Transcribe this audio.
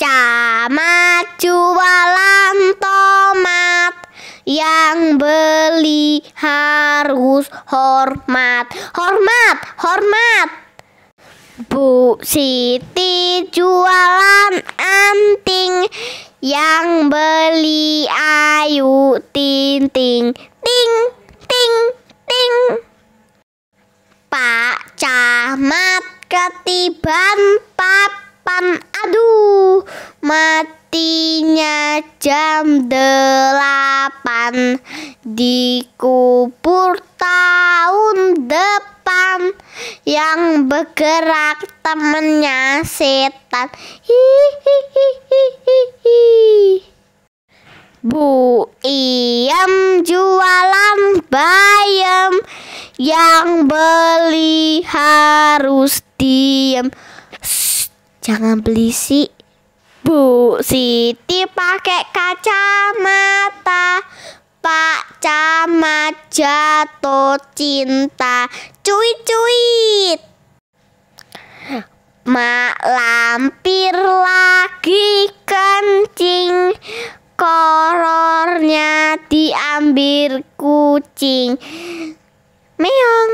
Camat jualan tomat yang beli harus hormat, hormat, hormat. Bu Siti jualan anting yang beli ayu tinting, ting, ting, ting. Pak Camat ketiban papan aduh Matinya jam delapan Dikubur tahun depan Yang bergerak temennya setan Hihihihihi Bu Iem jualan bayam Yang beli harus diem Jangan beli sih Bu Siti pakai kacamata Pak Camat jatuh cinta Cuit cuit Mak lampir lagi kencing Korornya diambil kucing Meong